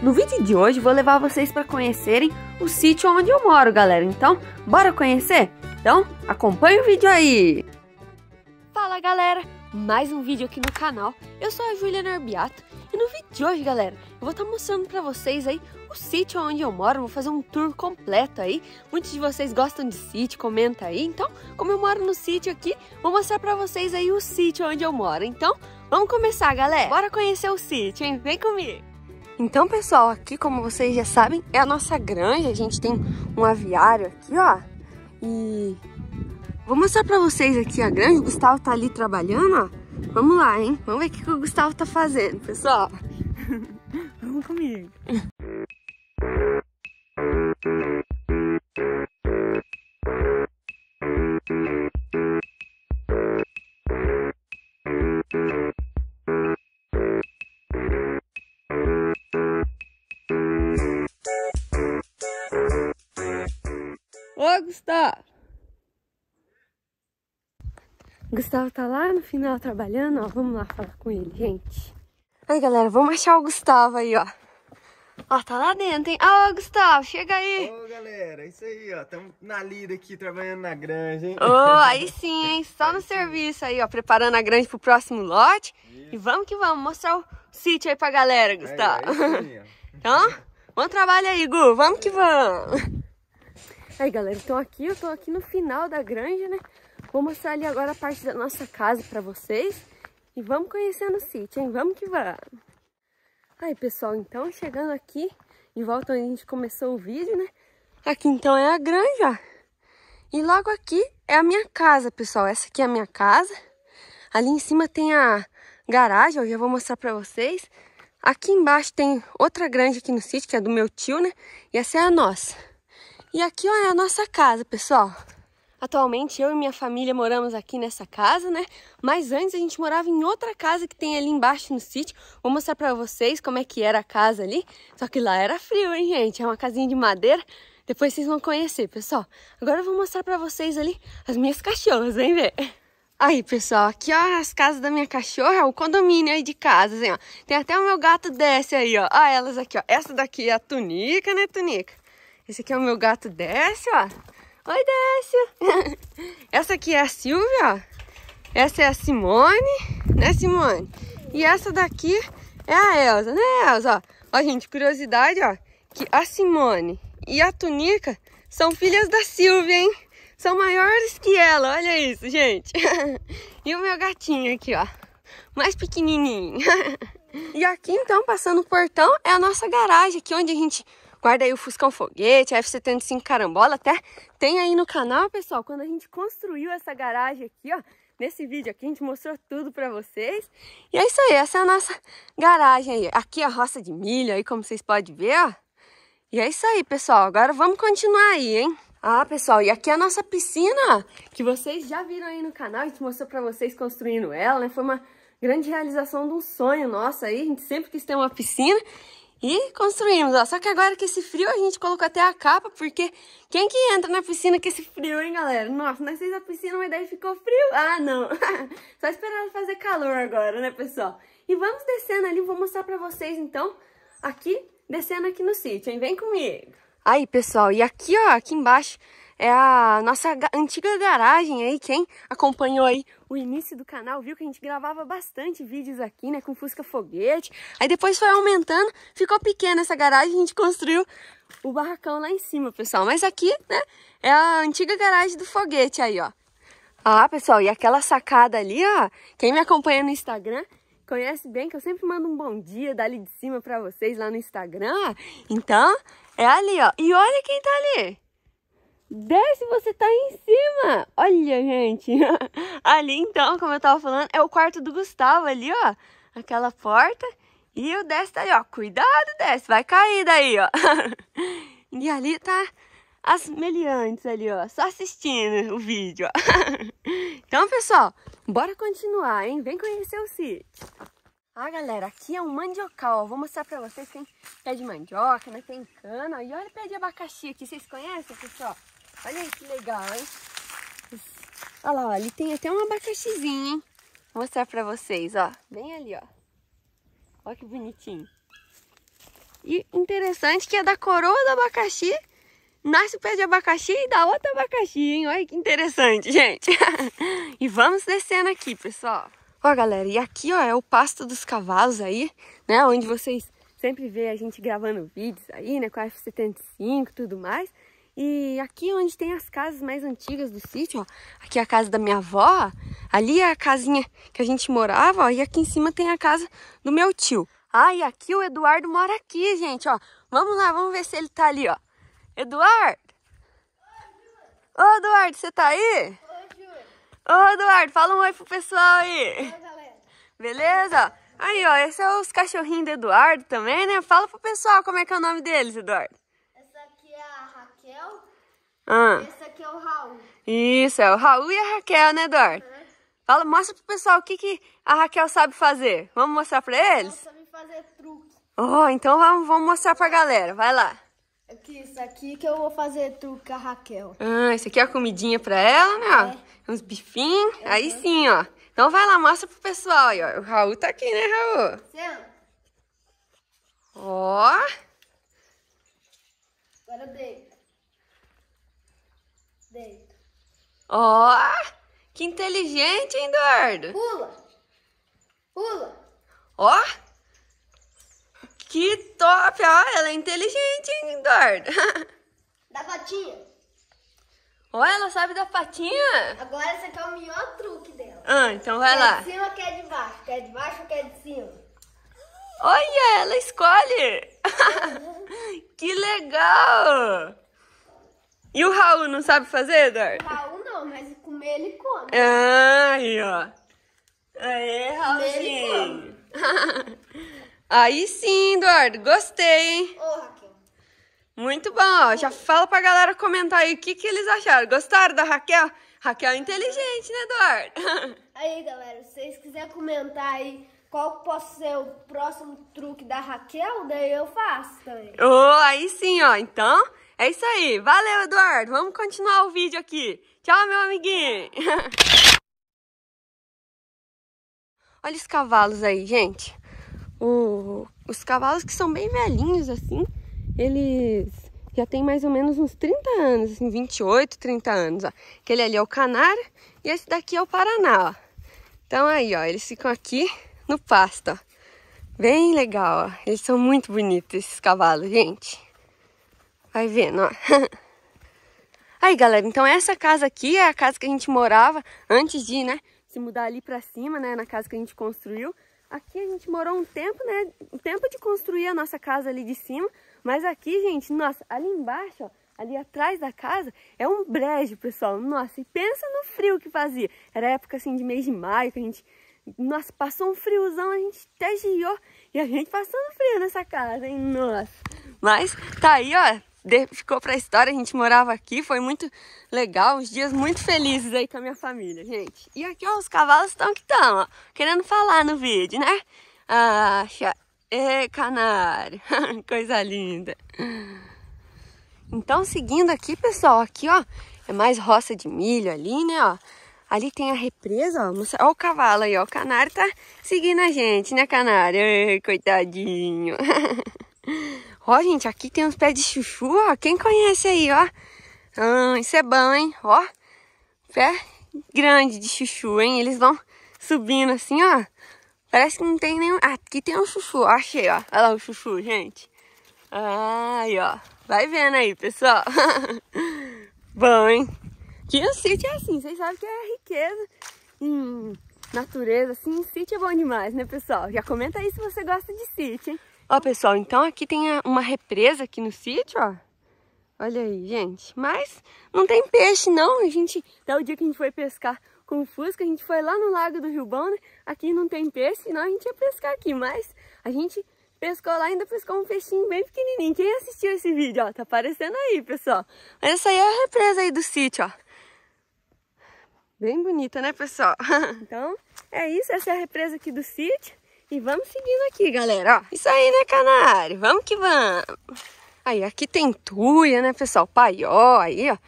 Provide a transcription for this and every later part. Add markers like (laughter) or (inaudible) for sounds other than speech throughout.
No vídeo de hoje vou levar vocês para conhecerem o sítio onde eu moro, galera. Então, bora conhecer? Então, acompanha o vídeo aí! Fala, galera! Mais um vídeo aqui no canal. Eu sou a Juliana Arbiato e no vídeo de hoje, galera, eu vou estar tá mostrando para vocês aí o sítio onde eu moro. Vou fazer um tour completo aí. Muitos de vocês gostam de sítio, comenta aí. Então, como eu moro no sítio aqui, vou mostrar para vocês aí o sítio onde eu moro. Então, vamos começar, galera! Bora conhecer o sítio, hein? Vem comigo! Então, pessoal, aqui, como vocês já sabem, é a nossa granja. A gente tem um aviário aqui, ó. E vou mostrar pra vocês aqui a granja. O Gustavo tá ali trabalhando, ó. Vamos lá, hein? Vamos ver o que, que o Gustavo tá fazendo, pessoal. (laughs) Vamos comigo. Gustavo! Gustavo tá lá no final trabalhando, ó. Vamos lá falar com ele, gente. Aí, galera, vamos achar o Gustavo aí, ó. Ó, tá lá dentro, hein? Ó, Gustavo, chega aí. Ô, galera, isso aí, ó. Tamo na lida aqui, trabalhando na granja, hein? Ô, aí sim, hein? (laughs) Só no serviço aí, ó. Preparando a granja pro próximo lote. Isso. E vamos que vamos. Mostrar o sítio aí pra galera, Gustavo. Aí, aí sim, (laughs) então, bom trabalho aí, Gu. Vamos que vamos. Aí, galera, então aqui eu tô aqui no final da granja, né? Vou mostrar ali agora a parte da nossa casa pra vocês. E vamos conhecendo o sítio, hein? Vamos que vamos! Aí, pessoal, então chegando aqui, de volta onde a gente começou o vídeo, né? Aqui então é a granja. E logo aqui é a minha casa, pessoal. Essa aqui é a minha casa. Ali em cima tem a garagem, eu já vou mostrar pra vocês. Aqui embaixo tem outra granja aqui no sítio, que é do meu tio, né? E essa é a nossa. E aqui ó, é a nossa casa, pessoal. Atualmente eu e minha família moramos aqui nessa casa, né? Mas antes a gente morava em outra casa que tem ali embaixo no sítio. Vou mostrar pra vocês como é que era a casa ali. Só que lá era frio, hein, gente? É uma casinha de madeira. Depois vocês vão conhecer, pessoal. Agora eu vou mostrar pra vocês ali as minhas cachorras, hein, ver. Aí, pessoal, aqui ó, as casas da minha cachorra, é o condomínio aí de casas, hein, ó. Tem até o meu gato desce aí, ó. Ó elas aqui, ó. Essa daqui é a Tunica, né, Tunica? Esse aqui é o meu gato Décio, ó. Oi, Décio. (laughs) essa aqui é a Silvia, ó. Essa é a Simone, né, Simone? E essa daqui é a Elsa, né, Elsa? Ó, ó gente, curiosidade, ó. Que a Simone e a Tunica são filhas da Silvia, hein? São maiores que ela, olha isso, gente. (laughs) e o meu gatinho aqui, ó. Mais pequenininho. (laughs) e aqui, então, passando o portão, é a nossa garagem, aqui onde a gente guarda aí o Fuscão Foguete, F-75 Carambola, até tem aí no canal, pessoal, quando a gente construiu essa garagem aqui, ó, nesse vídeo aqui, a gente mostrou tudo pra vocês. E é isso aí, essa é a nossa garagem aí. Aqui é a roça de milho aí, como vocês podem ver, ó. E é isso aí, pessoal, agora vamos continuar aí, hein? Ah, pessoal, e aqui é a nossa piscina, que vocês já viram aí no canal, a gente mostrou pra vocês construindo ela, né? Foi uma grande realização de um sonho nosso aí, a gente sempre quis ter uma piscina. E construímos, ó. Só que agora que esse frio a gente colocou até a capa, porque quem que entra na piscina com esse frio, hein, galera? Nossa, nós fez a piscina, mas daí ficou frio. Ah, não. (laughs) Só esperando fazer calor agora, né, pessoal? E vamos descendo ali, vou mostrar pra vocês, então, aqui, descendo aqui no sítio, hein? Vem comigo. Aí, pessoal, e aqui, ó, aqui embaixo é a nossa antiga garagem aí, quem acompanhou aí o início do canal, viu que a gente gravava bastante vídeos aqui, né, com Fusca Foguete. Aí depois foi aumentando, ficou pequena essa garagem, a gente construiu o barracão lá em cima, pessoal. Mas aqui, né, é a antiga garagem do foguete aí, ó. Ah, pessoal, e aquela sacada ali, ó, quem me acompanha no Instagram conhece bem que eu sempre mando um bom dia dali de cima para vocês lá no Instagram. Então, é ali, ó. E olha quem tá ali. Desce, você tá aí em cima! Olha, gente! (laughs) ali, então, como eu tava falando, é o quarto do Gustavo ali, ó. Aquela porta. E o desce tá ali, ó. Cuidado, desce. Vai cair daí, ó. (laughs) e ali tá as meliantes ali, ó. Só assistindo o vídeo, ó. (laughs) então, pessoal, bora continuar, hein? Vem conhecer o sítio. Ah, galera, aqui é um mandiocal, ó. Vou mostrar pra vocês. Tem pé de mandioca, né? Tem cana, E olha o pé de abacaxi aqui. Vocês conhecem, pessoal? Olha que legal, hein? Olha lá, ali tem até um abacaxizinho, hein? Vou mostrar pra vocês, ó. Bem ali, ó. Olha que bonitinho. E interessante que é da coroa do abacaxi, nasce o pé de abacaxi e dá outro abacaxi, hein? Olha que interessante, gente. (laughs) e vamos descendo aqui, pessoal. Ó, galera, e aqui, ó, é o pasto dos cavalos aí, né? Onde vocês sempre vê a gente gravando vídeos aí, né? Com a F75 e tudo mais. E aqui onde tem as casas mais antigas do sítio, ó, aqui é a casa da minha avó, ali é a casinha que a gente morava, ó, e aqui em cima tem a casa do meu tio. Ah, e aqui o Eduardo mora aqui, gente, ó. Vamos lá, vamos ver se ele tá ali, ó. Eduardo! Ô, Eduardo, você tá aí? Ô, Eduardo, fala um oi pro pessoal aí. Oi, Beleza? Aí, ó, esses são é os cachorrinhos do Eduardo também, né? Fala pro pessoal como é que é o nome deles, Eduardo. Ah. Esse aqui é o Raul. Isso, é o Raul e a Raquel, né, Dor? Uhum. Fala, mostra pro pessoal o que, que a Raquel sabe fazer. Vamos mostrar pra eles? Ela sabe fazer truque. Oh, então vamos, vamos mostrar pra galera. Vai lá. Aqui, isso aqui que eu vou fazer truque com a Raquel. Ah, isso aqui é a comidinha pra ela, né? É. Uns bifinhos. Uhum. Aí sim, ó. Então vai lá, mostra pro pessoal aí, ó. O Raul tá aqui, né, Raul? Senta. Ó. Agora eu dei. Deito. Ó, oh, que inteligente, hein, Eduardo? Pula. Pula. Ó. Oh, que top! Ó, oh, ela é inteligente, hein, Eduardo? (laughs) da patinha. Ó, ela sabe da patinha? Agora esse aqui é o melhor truque dela. Ah, então vai quer lá. Quer de cima, quer de baixo. Quer de baixo, quer de cima. Olha, ela escolhe! (laughs) (laughs) que legal! E o Raul não sabe fazer, Eduardo? O Raul não, mas comer ele come. Ah, aí, ó. Aê, Raulzinho. (laughs) Aí sim, Eduardo. Gostei, hein? Ô, Raquel. Muito bom, ó. Já fala pra galera comentar aí o que, que eles acharam. Gostaram da Raquel? Raquel é inteligente, né, Eduardo? (laughs) Aí, galera, se vocês quiserem comentar aí qual pode ser o próximo truque da Raquel, daí eu faço também. Ô, aí sim, ó. Então, é isso aí. Valeu, Eduardo. Vamos continuar o vídeo aqui. Tchau, meu amiguinho. (laughs) Olha os cavalos aí, gente. O... Os cavalos que são bem velhinhos, assim, eles já têm mais ou menos uns 30 anos, assim, 28, 30 anos, ó. Aquele ali é o Canário e esse daqui é o Paraná, ó. Então aí, ó, eles ficam aqui no pasto, ó. Bem legal, ó. Eles são muito bonitos, esses cavalos, gente. Vai vendo, ó. (laughs) Aí, galera, então essa casa aqui é a casa que a gente morava antes de, né, se mudar ali pra cima, né, na casa que a gente construiu. Aqui a gente morou um tempo, né, um tempo de construir a nossa casa ali de cima, mas aqui, gente, nossa, ali embaixo, ó, ali atrás da casa, é um brejo, pessoal. Nossa, e pensa no frio que fazia. Era época, assim, de mês de maio, que a gente, nossa, passou um friozão, a gente até giou, e a gente passando frio nessa casa, hein, nossa. Mas tá aí, ó, ficou pra história, a gente morava aqui, foi muito legal, uns dias muito felizes aí com a minha família, gente. E aqui, ó, os cavalos estão que estão, ó, querendo falar no vídeo, né? Acha, xa... canário, (laughs) coisa linda. Então, seguindo aqui, pessoal, aqui, ó, é mais roça de milho ali, né, ó. Ali tem a represa, ó. Ó o cavalo aí, ó. O canário tá seguindo a gente, né, canário? Ai, coitadinho. (laughs) Ó, gente, aqui tem uns pés de chuchu, ó. Quem conhece aí, ó? Hum, isso é bom, hein? Ó, pé grande de chuchu, hein? Eles vão subindo assim, ó. Parece que não tem nenhum... Ah, aqui tem um chuchu, ó, achei, ó. Olha lá o chuchu, gente. Ai, ó. Vai vendo aí, pessoal. (laughs) bom, hein? Que o sítio é assim, vocês sabem que é riqueza em natureza, assim, sítio é bom demais, né, pessoal? Já comenta aí se você gosta de sítio, hein? Ó, pessoal, então aqui tem uma represa aqui no sítio, ó. Olha aí, gente. Mas não tem peixe, não. A gente, até o dia que a gente foi pescar com o Fusca, a gente foi lá no Lago do Ribão, né? Aqui não tem peixe, não a gente ia pescar aqui. Mas a gente pescou lá e ainda pescou um peixinho bem pequenininho. Quem assistiu esse vídeo, ó, tá aparecendo aí, pessoal. Mas essa aí é a represa aí do sítio, ó. Bem bonita, né, pessoal? (laughs) então, é isso. Essa é a represa aqui do sítio. E vamos seguindo aqui, galera. Ó, isso aí, né, canário? Vamos que vamos. Aí, aqui tem tuia, né, pessoal? Paió, aí, ó.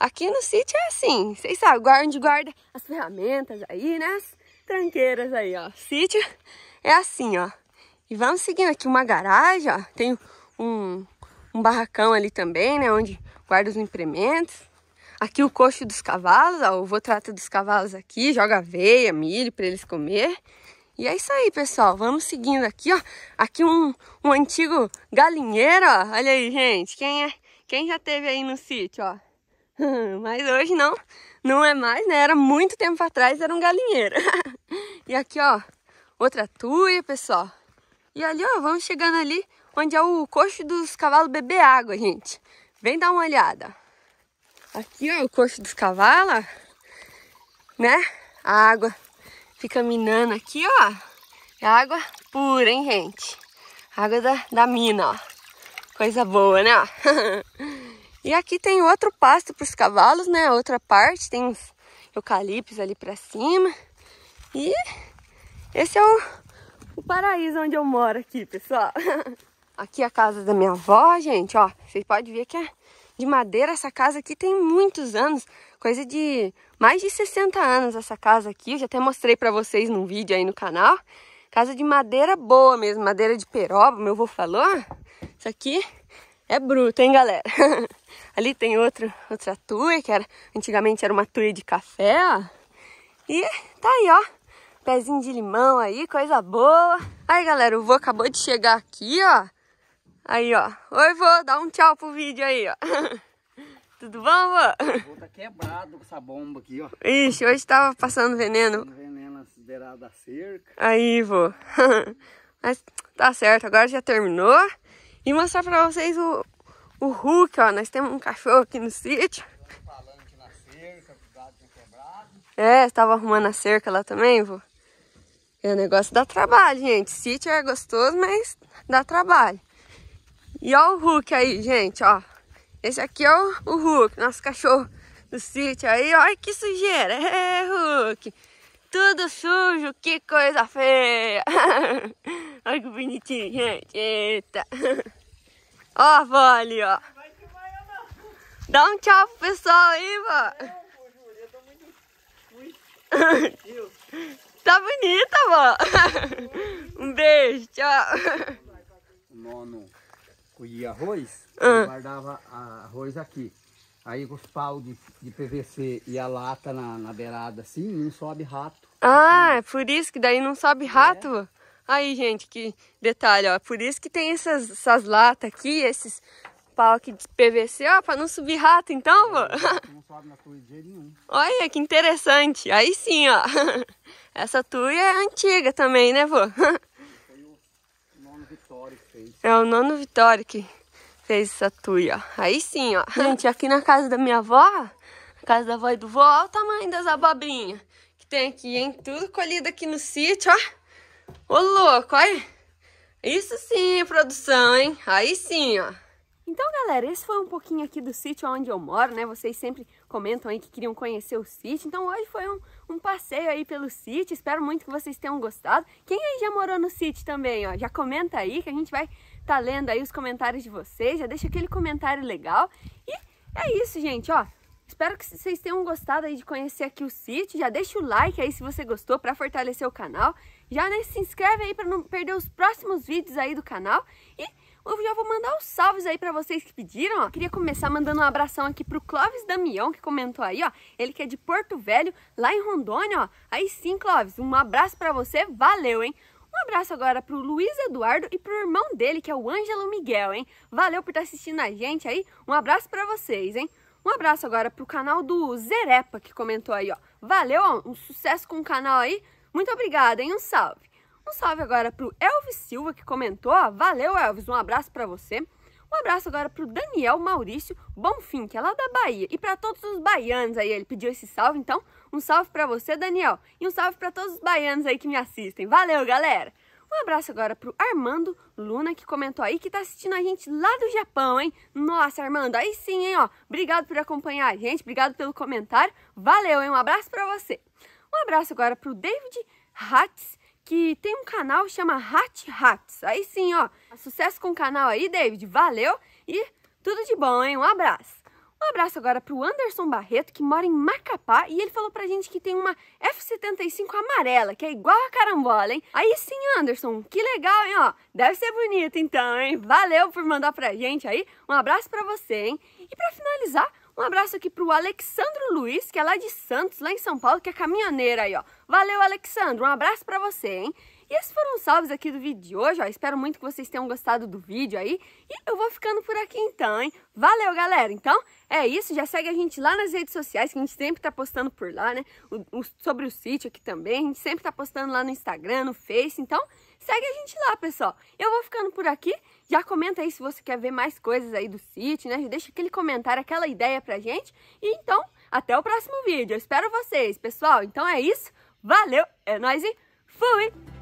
Aqui no sítio é assim. Vocês sabem onde guarda as ferramentas aí, né? As tranqueiras aí, ó. Sítio é assim, ó. E vamos seguindo aqui uma garagem, ó. Tem um, um barracão ali também, né? Onde guarda os implementos. Aqui o coxo dos cavalos, ó. O vô trata dos cavalos aqui, joga aveia, milho para eles comer. E é isso aí, pessoal. Vamos seguindo aqui, ó. Aqui um, um antigo galinheiro, ó. Olha aí, gente. Quem, é, quem já teve aí no sítio, ó. (laughs) Mas hoje não, não é mais, né? Era muito tempo atrás, era um galinheiro. (laughs) e aqui, ó, outra tuia, pessoal. E ali, ó, vamos chegando ali onde é o coxo dos cavalos beber água, gente. Vem dar uma olhada. Aqui, ó, o coxo dos cavalos, né? A água fica minando aqui, ó. É água pura, hein, gente? Água da, da mina, ó. Coisa boa, né? (laughs) e aqui tem outro pasto para os cavalos, né? Outra parte, tem uns eucaliptos ali para cima. E esse é o, o paraíso onde eu moro aqui, pessoal. (laughs) aqui é a casa da minha avó, gente, ó. Vocês podem ver que é de madeira. Essa casa aqui tem muitos anos, coisa de mais de 60 anos essa casa aqui. Eu já até mostrei para vocês num vídeo aí no canal. Casa de madeira boa mesmo, madeira de peroba, meu avô falou. Isso aqui é bruto, hein, galera? (laughs) Ali tem outro, outra tuia, que era, antigamente era uma tuia de café, ó. E tá aí, ó. Pezinho de limão aí, coisa boa. Aí, galera, o vô acabou de chegar aqui, ó. Aí, ó. Oi, vô. Dá um tchau pro vídeo aí, ó. (laughs) Tudo bom, vô? O tá quebrado com essa bomba aqui, ó. Ixi, hoje tava passando veneno. veneno acelerado da cerca. Aí, vô. (laughs) Mas tá certo, agora já terminou. E mostrar pra vocês o, o Hulk, ó. Nós temos um cachorro aqui no sítio. Cerca, é, estava arrumando a cerca lá também, vô. É, o negócio dá trabalho, gente. Sítio é gostoso, mas dá trabalho. E olha o Hulk aí, gente, ó. Esse aqui é o, o Hulk, nosso cachorro do sítio aí. Olha que sujeira. É, Hulk. Tudo sujo, que coisa feia. (laughs) Olha que bonitinho, gente. Eita. (laughs) Ó a vó ali, ó. Dá um tchau pro pessoal aí, vó. (laughs) Tá bonita, vó. Um beijo, tchau. Nono colhia arroz, ah. guardava arroz aqui. Aí os pau de, de PVC e a lata na, na beirada assim, não sobe rato. Ah, assim. é por isso que daí não sobe rato? É. Aí, gente, que detalhe, ó. Por isso que tem essas, essas latas aqui, esses pau aqui de PVC, ó, pra não subir rato, então, pô. É, (laughs) não sobe na tuia de jeito nenhum. Olha, que interessante. Aí sim, ó. (laughs) Essa tuia é antiga também, né, vô? (laughs) É o nono Vitório que fez essa tuia. Aí sim, ó. Gente, aqui na casa da minha avó, na casa da avó e do vô, olha o tamanho das abobrinhas que tem aqui, hein? Tudo colhido aqui no sítio, ó. Ô, louco, olha. Isso sim produção, hein? Aí sim, ó. Então, galera, esse foi um pouquinho aqui do sítio onde eu moro, né? Vocês sempre comentam aí que queriam conhecer o sítio. Então, hoje foi um um passeio aí pelo City. Espero muito que vocês tenham gostado. Quem aí já morou no City também, ó, já comenta aí que a gente vai tá lendo aí os comentários de vocês. Já deixa aquele comentário legal. E é isso, gente, ó. Espero que vocês tenham gostado aí de conhecer aqui o sítio. Já deixa o like aí se você gostou para fortalecer o canal. Já né, se inscreve aí para não perder os próximos vídeos aí do canal. E eu já vou mandar os salves aí pra vocês que pediram, ó. Queria começar mandando um abração aqui pro Clóvis Damião, que comentou aí, ó. Ele que é de Porto Velho, lá em Rondônia, ó. Aí sim, Clóvis, um abraço pra você, valeu, hein? Um abraço agora pro Luiz Eduardo e pro irmão dele, que é o Ângelo Miguel, hein? Valeu por estar tá assistindo a gente aí. Um abraço pra vocês, hein? Um abraço agora pro canal do Zerepa, que comentou aí, ó. Valeu, ó. um sucesso com o canal aí. Muito obrigada, hein? Um salve. Um salve agora para o Elvis Silva que comentou. Valeu, Elvis, um abraço para você. Um abraço agora para o Daniel Maurício Bonfim, que é lá da Bahia. E para todos os baianos aí, ele pediu esse salve, então um salve para você, Daniel. E um salve para todos os baianos aí que me assistem. Valeu, galera! Um abraço agora pro Armando Luna, que comentou aí, que tá assistindo a gente lá do Japão, hein? Nossa, Armando, aí sim, hein, ó. Obrigado por acompanhar a gente, obrigado pelo comentário. Valeu, hein? Um abraço para você. Um abraço agora pro David Hatz, que tem um canal que chama Hat Hats. Aí sim, ó, sucesso com o canal aí, David, valeu e tudo de bom, hein? Um abraço. Um abraço agora para o Anderson Barreto, que mora em Macapá, e ele falou pra gente que tem uma F75 amarela, que é igual a carambola, hein? Aí sim, Anderson, que legal, hein, ó? Deve ser bonito então, hein? Valeu por mandar pra gente aí. Um abraço para você, hein? E para finalizar, um abraço aqui pro Alexandro Luiz, que é lá de Santos, lá em São Paulo, que é caminhoneiro aí, ó. Valeu, Alexandro, um abraço pra você, hein? E esses foram os salves aqui do vídeo de hoje, ó. Espero muito que vocês tenham gostado do vídeo aí. E eu vou ficando por aqui então, hein? Valeu, galera! Então, é isso. Já segue a gente lá nas redes sociais, que a gente sempre tá postando por lá, né? O, o, sobre o sítio aqui também. A gente sempre tá postando lá no Instagram, no Face. Então, segue a gente lá, pessoal. Eu vou ficando por aqui. Já comenta aí se você quer ver mais coisas aí do sítio, né? deixa aquele comentário, aquela ideia pra gente. E então, até o próximo vídeo. Eu espero vocês, pessoal. Então é isso. Valeu, é nóis e fui!